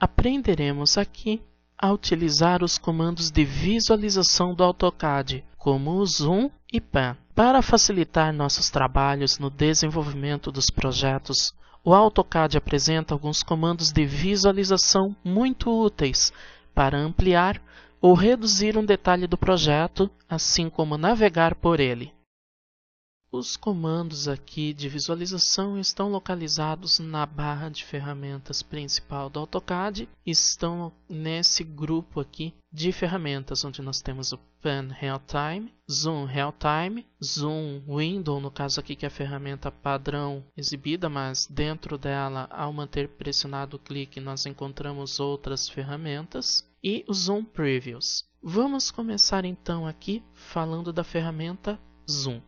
Aprenderemos aqui a utilizar os comandos de visualização do AutoCAD, como o Zoom e Pan. Para facilitar nossos trabalhos no desenvolvimento dos projetos, o AutoCAD apresenta alguns comandos de visualização muito úteis para ampliar ou reduzir um detalhe do projeto, assim como navegar por ele. Os comandos aqui de visualização estão localizados na barra de ferramentas principal do AutoCAD, estão nesse grupo aqui de ferramentas, onde nós temos o Pan Time, Zoom Real Time, Zoom Window, no caso aqui que é a ferramenta padrão exibida, mas dentro dela, ao manter pressionado o clique, nós encontramos outras ferramentas, e o Zoom Previews. Vamos começar então aqui falando da ferramenta Zoom.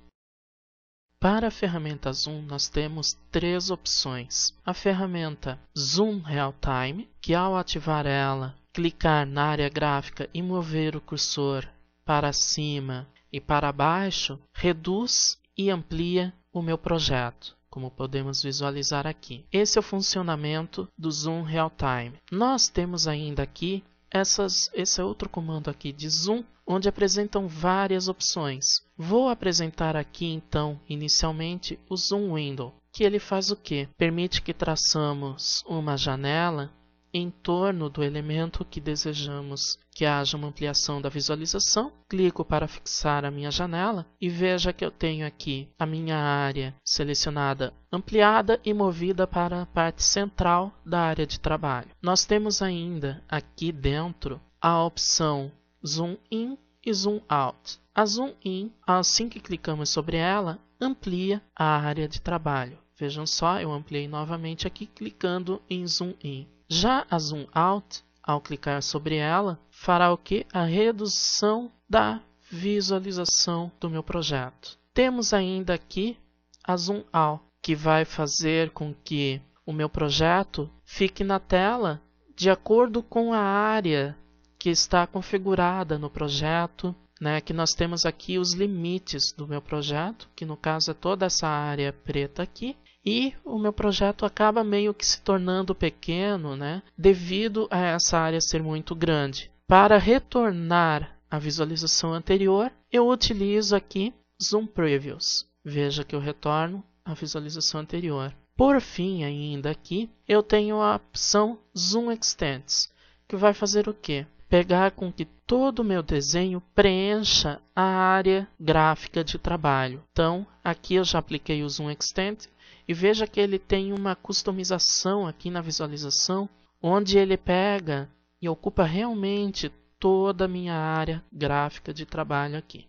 Para a ferramenta Zoom, nós temos três opções. A ferramenta Zoom Real Time, que ao ativar ela, clicar na área gráfica e mover o cursor para cima e para baixo, reduz e amplia o meu projeto como podemos visualizar aqui. Esse é o funcionamento do Zoom Real Time. Nós temos ainda aqui essas, esse é outro comando aqui de zoom, onde apresentam várias opções. Vou apresentar aqui então, inicialmente, o zoom window, que ele faz o quê? Permite que traçamos uma janela em torno do elemento que desejamos que haja uma ampliação da visualização, clico para fixar a minha janela e veja que eu tenho aqui a minha área selecionada, ampliada e movida para a parte central da área de trabalho. Nós temos ainda aqui dentro a opção Zoom In e Zoom Out. A Zoom In, assim que clicamos sobre ela, amplia a área de trabalho. Vejam só, eu ampliei novamente aqui clicando em Zoom In. Já a Zoom Out, ao clicar sobre ela, fará o que? A redução da visualização do meu projeto. Temos ainda aqui a Zoom Out, que vai fazer com que o meu projeto fique na tela de acordo com a área que está configurada no projeto né, que nós temos aqui os limites do meu projeto, que no caso é toda essa área preta aqui, e o meu projeto acaba meio que se tornando pequeno, né, devido a essa área ser muito grande. Para retornar à visualização anterior, eu utilizo aqui Zoom Previews. Veja que eu retorno à visualização anterior. Por fim, ainda aqui, eu tenho a opção Zoom Extents, que vai fazer o quê? Pegar com que todo o meu desenho preencha a área gráfica de trabalho. Então, aqui eu já apliquei o Zoom Extend e veja que ele tem uma customização aqui na visualização, onde ele pega e ocupa realmente toda a minha área gráfica de trabalho aqui.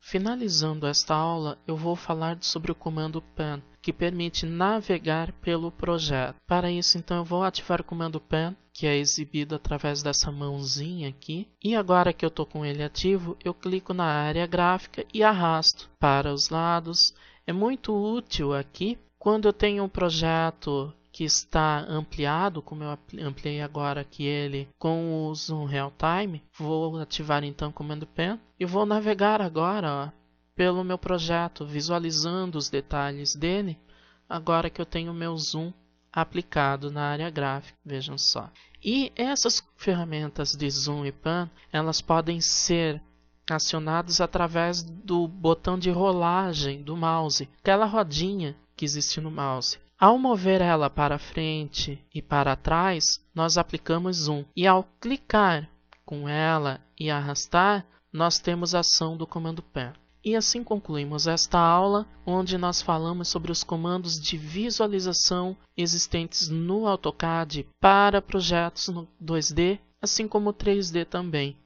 Finalizando esta aula, eu vou falar sobre o comando PAN, que permite navegar pelo projeto. Para isso, então, eu vou ativar o comando Pen, que é exibido através dessa mãozinha aqui. E agora que eu estou com ele ativo, eu clico na área gráfica e arrasto para os lados. É muito útil aqui quando eu tenho um projeto que está ampliado, como eu ampliei agora aqui ele com o zoom real time, vou ativar então o comando pen e vou navegar agora ó, pelo meu projeto, visualizando os detalhes dele, agora que eu tenho meu zoom aplicado na área gráfica, vejam só. E essas ferramentas de zoom e pan, elas podem ser acionadas através do botão de rolagem do mouse, aquela rodinha que existe no mouse. Ao mover ela para frente e para trás, nós aplicamos zoom. E ao clicar com ela e arrastar, nós temos a ação do comando pan. E assim concluímos esta aula, onde nós falamos sobre os comandos de visualização existentes no AutoCAD para projetos no 2D, assim como 3D também.